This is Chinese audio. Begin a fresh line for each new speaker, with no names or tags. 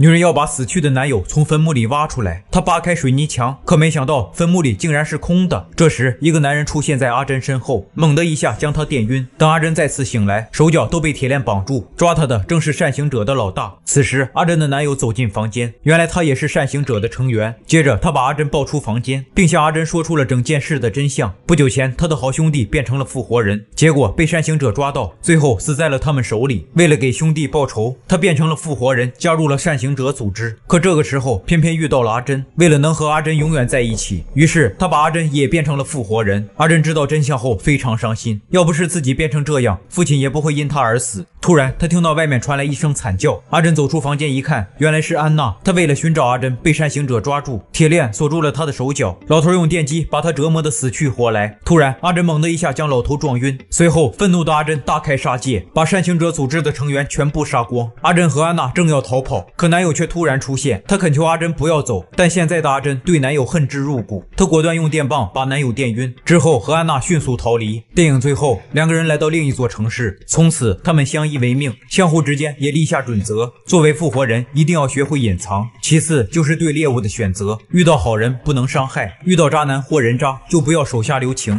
女人要把死去的男友从坟墓里挖出来，她扒开水泥墙，可没想到坟墓里竟然是空的。这时，一个男人出现在阿珍身后，猛地一下将她电晕。等阿珍再次醒来，手脚都被铁链绑住，抓她的正是善行者的老大。此时，阿珍的男友走进房间，原来他也是善行者的成员。接着，他把阿珍抱出房间，并向阿珍说出了整件事的真相。不久前，他的好兄弟变成了复活人，结果被善行者抓到，最后死在了他们手里。为了给兄弟报仇，他变成了复活人，加入了善行。者组织，可这个时候偏偏遇到了阿珍。为了能和阿珍永远在一起，于是他把阿珍也变成了复活人。阿珍知道真相后非常伤心，要不是自己变成这样，父亲也不会因他而死。突然，他听到外面传来一声惨叫。阿珍走出房间一看，原来是安娜。她为了寻找阿珍，被善行者抓住，铁链锁住了她的手脚。老头用电击把她折磨的死去活来。突然，阿珍猛的一下将老头撞晕，随后愤怒的阿珍大开杀戒，把善行者组织的成员全部杀光。阿珍和安娜正要逃跑，可男。男友却突然出现，他恳求阿珍不要走，但现在的阿珍对男友恨之入骨，她果断用电棒把男友电晕，之后和安娜迅速逃离。电影最后，两个人来到另一座城市，从此他们相依为命，相互之间也立下准则：作为复活人，一定要学会隐藏；其次就是对猎物的选择，遇到好人不能伤害，遇到渣男或人渣就不要手下留情。